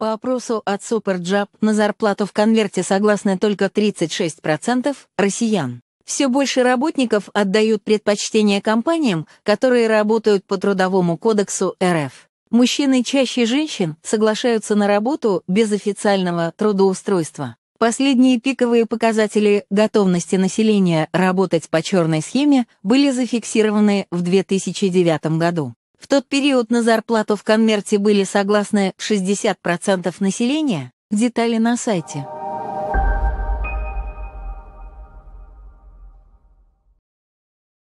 По опросу от SuperJob на зарплату в конверте согласны только 36% россиян. Все больше работников отдают предпочтение компаниям, которые работают по Трудовому кодексу РФ. Мужчины чаще женщин соглашаются на работу без официального трудоустройства. Последние пиковые показатели готовности населения работать по черной схеме были зафиксированы в 2009 году. В тот период на зарплату в конверте были согласны 60% населения, детали на сайте.